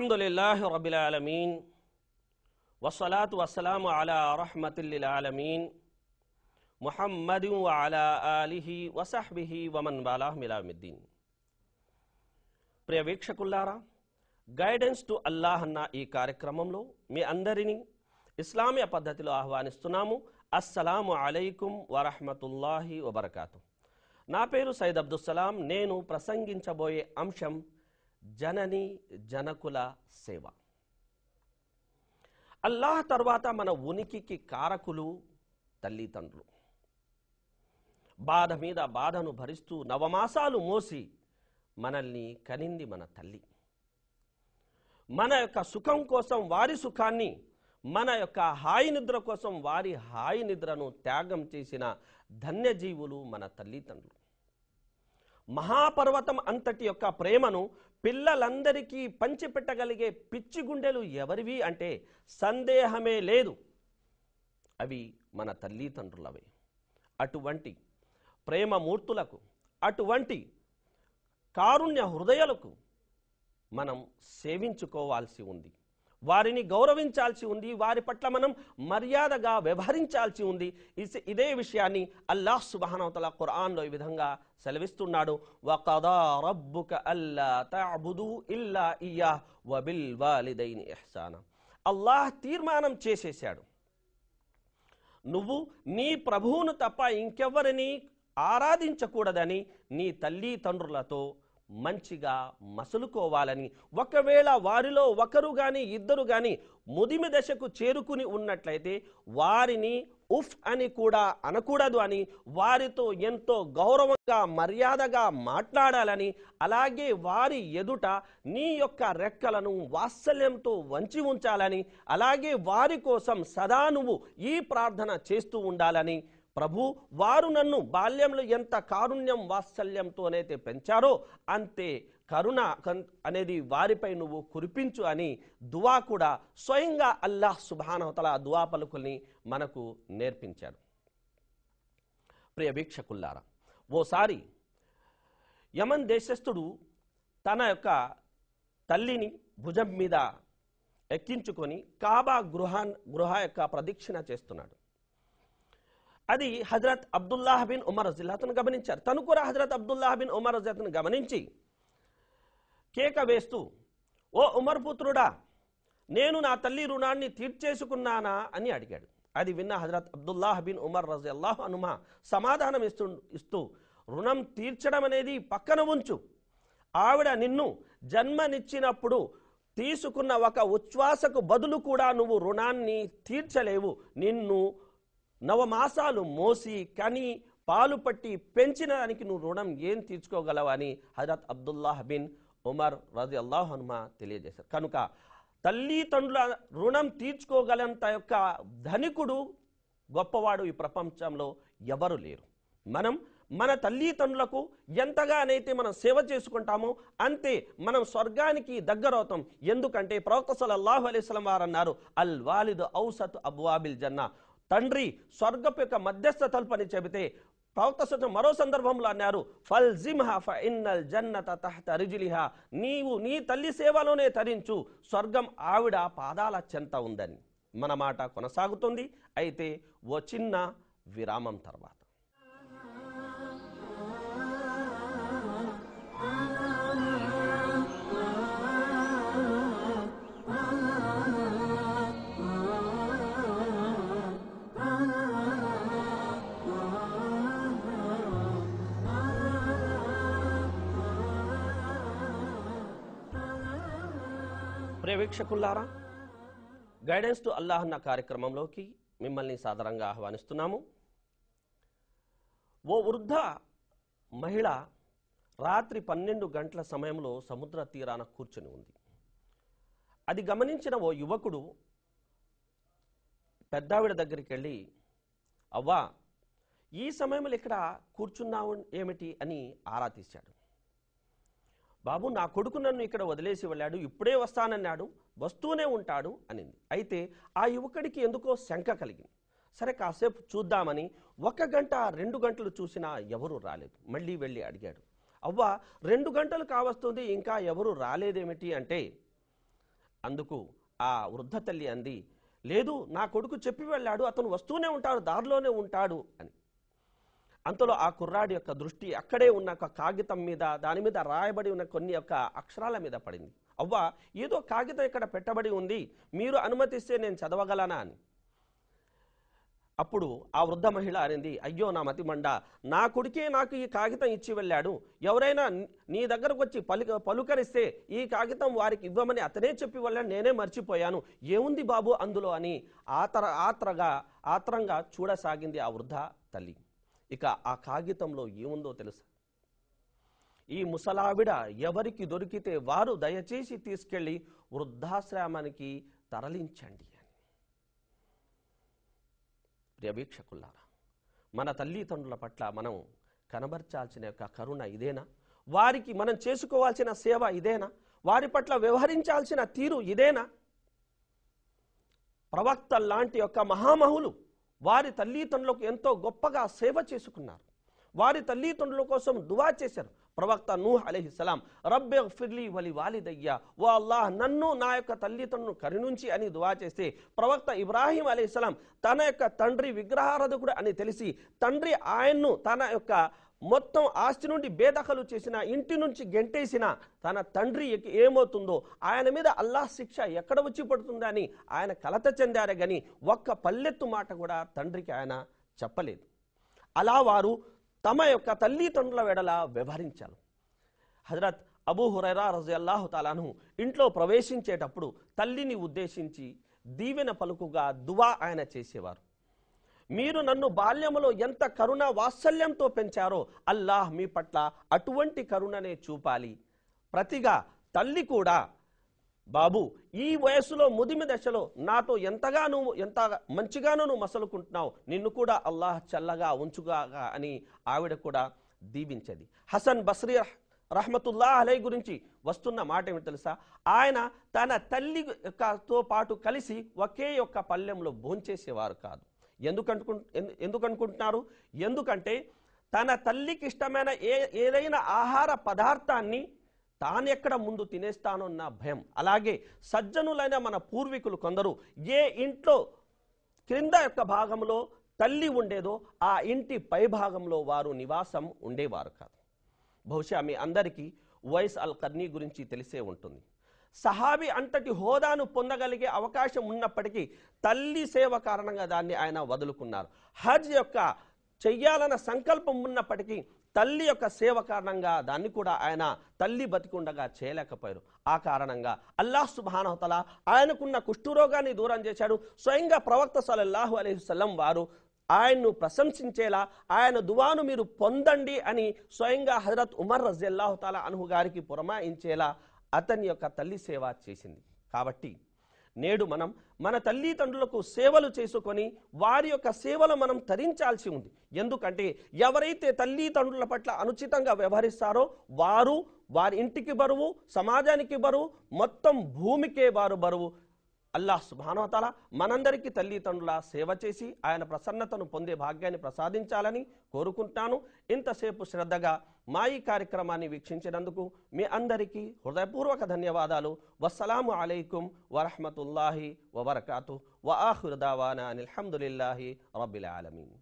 అల్హమ్దుల్లాహి rouble ఆలమీన్ వసలాత్ వసలాం అలా రహమతుల్లిల్ ఆలమీన్ ముహమ్మద్ అలా అలిహి వసహ్బిహి వమన్ వాలాహ్ మిలామిద్దీన్ ప్రియ వీక్షకుల్లారా గైడెన్స్ టు అల్లాహ్ అన్న ఈ కార్యక్రమంలో మీ అందరినీ ఇస్లామీయ పద్ధతిలో ఆహ్వానిస్తున్నాము అస్సలాము అలైకుం వరహమతుల్లాహి వబర్కాతు నా పేరు సైద్ అబ్దుస్సలాం నేను ప్రసంగించబోయే అంశం జనని జనకుల సేవ అల్లాహ్ తర్వాత మన ఉనికికి కారకులు తల్లిదండ్రులు బాధ మీద బాధను భరిస్తూ నవమాసాలు మోసి మనల్ని కనింది మన తల్లి మన యొక్క సుఖం కోసం వారి సుఖాన్ని మన యొక్క హాయి నిద్ర కోసం వారి హాయి నిద్రను త్యాగం చేసిన ధన్యజీవులు మన తల్లిదండ్రులు మహాపర్వతం అంతటి యొక్క ప్రేమను పిల్లలందరికీ పంచిపెట్టగలిగే పిచ్చి గుండెలు ఎవరివి అంటే సందేహమే లేదు అవి మన తల్లిదండ్రులవే అటువంటి ప్రేమమూర్తులకు అటువంటి కారుణ్య హృదయాలకు మనం సేవించుకోవాల్సి ఉంది వారిని గౌరవించాల్సి ఉంది వారి పట్ల మనం మర్యాదగా వ్యవహరించాల్సి ఉంది ఇదే విషయాన్ని అల్లాహ్ సుబానవతల ఖురాన్లో ఈ విధంగా సెలవిస్తున్నాడు ఇల్లా ఎహ్సాన అల్లాహ్ తీర్మానం చేసేశాడు నువ్వు నీ ప్రభువును తప్ప ఇంకెవ్వరిని ఆరాధించకూడదని నీ తల్లి తండ్రులతో మంచిగా మసులుకోవాలని ఒకవేళ వారిలో ఒకరు కానీ ఇద్దరు కానీ ముదిమి దశకు చేరుకుని ఉన్నట్లయితే వారిని ఉఫ్ అని కూడా అనకూడదు అని వారితో ఎంతో గౌరవంగా మర్యాదగా మాట్లాడాలని అలాగే వారి ఎదుట నీ యొక్క రెక్కలను వాత్సల్యంతో వంచి ఉంచాలని అలాగే వారి కోసం సదా నువ్వు ఈ ప్రార్థన చేస్తూ ఉండాలని ప్రభు వారు నన్ను బాల్యంలో ఎంత కారుణ్యం వాత్సల్యంతోనైతే పెంచారో అంతే కరుణ అనేది వారిపై నువ్వు కురిపించు అని దువా కూడా స్వయంగా అల్లాహ్ సుభానవతల దువా పలుకుల్ని మనకు నేర్పించారు ప్రియ వీక్షకుల్లారా ఓసారి యమన్ దేశస్థుడు తన యొక్క తల్లిని భుజం మీద ఎక్కించుకొని కాబా గృహా గృహ యొక్క ప్రదక్షిణ చేస్తున్నాడు అది హజరత్ అబ్దుల్లాహ్ బిన్ ఉమర్ అజిల్లాతను గమనించారు తను కూడా హజరత్ అబ్దుల్లాహ్ బిన్ ఉమర్ రజిల్లాతను గమనించి కేక వేస్తూ ఓ ఉమర్ పుత్రుడా నేను నా తల్లి రుణాన్ని తీర్చేసుకున్నానా అని అడిగాడు అది విన్న హజరత్ అబ్దుల్లాహ్ బిన్ ఉమర్ అల్లాహ్ అనుమా సమాధానం ఇస్తు ఇస్తూ రుణం తీర్చడం అనేది పక్కన ఉంచు ఆవిడ నిన్ను జన్మనిచ్చినప్పుడు తీసుకున్న ఒక ఉచ్ఛ్వాసకు బదులు కూడా నువ్వు రుణాన్ని తీర్చలేవు నిన్ను నవమాసాలు మోసి కని పాలు పట్టి దానికి నువ్వు రుణం ఏం అని హజరత్ అబ్దుల్లాహ్ బిన్ ఉమర్ రజి అల్లాహ్ తెలియజేశారు కనుక తండ్రుల రుణం తీర్చుకోగలంత యొక్క ధనికుడు గొప్పవాడు ఈ ప్రపంచంలో ఎవరు లేరు మనం మన తల్లిదండ్రులకు ఎంతగానైతే మనం సేవ చేసుకుంటామో అంతే మనం స్వర్గానికి దగ్గరవుతాం ఎందుకంటే ప్రవక్త సలహు అలైస్లం వారు అన్నారు అల్ వాలిద్ ఔసత్ అబ్వాబిల్ జన్నా తండ్రి స్వర్గపు యొక్క మధ్యస్థ తలుపని చెబితే ప్రవక్త సూచన మరో సందర్భంలో అన్నారు ఫల్ జిమ్హ జన్నత తహత రిజులిహ నీవు నీ తల్లి సేవలోనే తరించు స్వర్గం ఆవిడ పాదాల చెంత ఉందని మన మాట కొనసాగుతుంది అయితే ఓ చిన్న విరామం తర్వాత ప్రియ గైడెన్స్ టు అల్లాహ్ అన్న కార్యక్రమంలోకి మిమ్మల్ని సాదరంగా ఆహ్వానిస్తున్నాము ఓ వృద్ధ మహిళ రాత్రి పన్నెండు గంటల సమయంలో సముద్ర తీరాన కూర్చొని ఉంది అది గమనించిన ఓ యువకుడు పెద్దావిడ దగ్గరికి వెళ్ళి అవ్వా ఈ సమయంలో ఇక్కడ కూర్చున్నావు ఏమిటి అని ఆరా తీశాడు బాబు నా కొడుకు నన్ను ఇక్కడ వదిలేసి వెళ్ళాడు ఇప్పుడే వస్తానన్నాడు వస్తూనే ఉంటాడు అనింది అయితే ఆ యువకుడికి ఎందుకో శంక కలిగింది సరే కాసేపు చూద్దామని ఒక గంట రెండు గంటలు చూసినా ఎవరు రాలేదు మళ్ళీ వెళ్ళి అడిగాడు అవ్వ రెండు గంటలు కావస్తుంది ఇంకా ఎవరు రాలేదేమిటి అంటే అందుకు ఆ వృద్ధ తల్లి అంది లేదు నా కొడుకు చెప్పి వెళ్ళాడు అతను వస్తూనే ఉంటాడు దారిలోనే ఉంటాడు అని అంతలో ఆ కుర్రాడి యొక్క దృష్టి అక్కడే ఉన్న ఒక కాగితం మీద దాని మీద రాయబడి ఉన్న కొన్ని యొక్క అక్షరాల మీద పడింది అవ్వ ఏదో కాగితం ఇక్కడ పెట్టబడి ఉంది మీరు అనుమతిస్తే నేను చదవగలనా అని అప్పుడు ఆ వృద్ధ మహిళ అనేది అయ్యో నా మతిమండ నా కొడుకే నాకు ఈ కాగితం ఇచ్చి వెళ్ళాడు ఎవరైనా నీ దగ్గరకు వచ్చి పలిక పలుకరిస్తే ఈ కాగితం వారికి ఇవ్వమని అతనే చెప్పి వెళ్ళాడు నేనే మర్చిపోయాను ఏముంది బాబు అందులో అని ఆతర ఆత్రగా ఆత్రంగా చూడసాగింది ఆ వృద్ధ తల్లి ఇక ఆ కాగితంలో ఏముందో తెలుసా ఈ ముసలావిడ ఎవరికి దొరికితే వారు దయచేసి తీసుకెళ్ళి వృద్ధాశ్రమానికి తరలించండి అని ప్రియవీక్షకుల్లారా మన తల్లిదండ్రుల పట్ల మనం కనబర్చాల్సిన యొక్క కరుణ ఇదేనా వారికి మనం చేసుకోవాల్సిన సేవ ఇదేనా వారి పట్ల వ్యవహరించాల్సిన తీరు ఇదేనా ప్రవక్త లాంటి యొక్క మహామహులు వారి తల్లిదండ్రులకు ఎంతో గొప్పగా సేవ చేసుకున్నారు వారి తల్లిదండ్రుల కోసం దువా చేశారు ప్రవక్త నూహ్ అలీహిస్సలాం రబ్బె ఫిర్లీ వలి వాలిదయ్యా ఓ అల్లాహ్ నన్ను నా యొక్క తల్లిదండ్రులను కరుణించి అని దువా చేస్తే ప్రవక్త ఇబ్రాహీం అలీహిస్సలాం తన యొక్క తండ్రి విగ్రహారధకుడు అని తెలిసి తండ్రి ఆయన్ను తన యొక్క మొత్తం ఆస్తి నుండి బేదఖలు చేసిన ఇంటి నుంచి గెంటేసిన తన తండ్రి ఏమవుతుందో ఆయన మీద అల్లా శిక్ష ఎక్కడ వచ్చి పడుతుందని ఆయన కలత చెందారే కానీ ఒక్క పల్లెత్తు మాట కూడా తండ్రికి ఆయన చెప్పలేదు అలా వారు తమ యొక్క తల్లిదండ్రుల వెడల వ్యవహరించారు హజరత్ అబూ హురైరా అల్లాహు తాలాను ఇంట్లో ప్రవేశించేటప్పుడు తల్లిని ఉద్దేశించి దీవెన పలుకుగా దువా ఆయన చేసేవారు మీరు నన్ను బాల్యములో ఎంత కరుణ వాత్సల్యంతో పెంచారో అల్లాహ్ మీ పట్ల అటువంటి కరుణనే చూపాలి ప్రతిగా తల్లి కూడా బాబు ఈ వయసులో ముదిమి దశలో నాతో ఎంతగా నువ్వు ఎంత మంచిగానో నువ్వు మసలుకుంటున్నావు నిన్ను కూడా అల్లాహ్ చల్లగా ఉంచుగాగా అని ఆవిడ కూడా దీవించది హసన్ బస్రీ రహమతుల్లా అలై గురించి వస్తున్న మాట ఏమి తెలుసా ఆయన తన తల్లి తో పాటు కలిసి ఒకే యొక్క పల్లెంలో భోంచేసేవారు కాదు ఎందుకు అనుకు ఎందుకు అనుకుంటున్నారు ఎందుకంటే తన తల్లికి ఇష్టమైన ఏ ఏదైనా ఆహార పదార్థాన్ని తాను ఎక్కడ ముందు తినేస్తానో భయం అలాగే సజ్జనులైన మన పూర్వీకులు కొందరు ఏ ఇంట్లో క్రింద యొక్క భాగంలో తల్లి ఉండేదో ఆ ఇంటి పై భాగంలో వారు నివాసం ఉండేవారు కాదు బహుశా మీ అందరికీ వైస్ అల్ కర్నీ గురించి తెలిసే ఉంటుంది సహాబీ అంతటి హోదాను పొందగలిగే అవకాశం ఉన్నప్పటికీ తల్లి సేవ కారణంగా దాన్ని ఆయన వదులుకున్నారు హజ్ యొక్క చెయ్యాలన్న సంకల్పం ఉన్నప్పటికీ తల్లి యొక్క సేవ కారణంగా దాన్ని కూడా ఆయన తల్లి బతికుండగా చేయలేకపోయారు ఆ కారణంగా అల్లాహ్ సుబానవతల ఆయనకున్న కుష్ఠురోగాన్ని దూరం చేశాడు స్వయంగా ప్రవక్త సలల్లాహు అలైహిస్లం వారు ఆయన్ను ప్రశంసించేలా ఆయన దువాను మీరు పొందండి అని స్వయంగా హజరత్ ఉమర్ రజల్లాహు తాలా అనుహు గారికి పురమాయించేలా అతని యొక్క తల్లి సేవ చేసింది కాబట్టి నేడు మనం మన తల్లిదండ్రులకు సేవలు చేసుకొని వారి యొక్క సేవలు మనం తరించాల్సి ఉంది ఎందుకంటే ఎవరైతే తల్లిదండ్రుల పట్ల అనుచితంగా వ్యవహరిస్తారో వారు వారి ఇంటికి బరువు సమాజానికి బరువు మొత్తం భూమికే వారు బరువు అల్లాహ్ సుభానోతల మనందరికీ తల్లిదండ్రుల సేవ చేసి ఆయన ప్రసన్నతను పొందే భాగ్యాన్ని ప్రసాదించాలని కోరుకుంటాను ఇంతసేపు శ్రద్ధగా మా ఈ కార్యక్రమాన్ని వీక్షించినందుకు మీ అందరికీ హృదయపూర్వక ధన్యవాదాలు వస్సలాము అలైకుం వరహమతుల్లాహి వరకాతు వఆహుర్ అని అనిల్హమ్దుల్లాహి రబ్బిల్ ఆలమీన్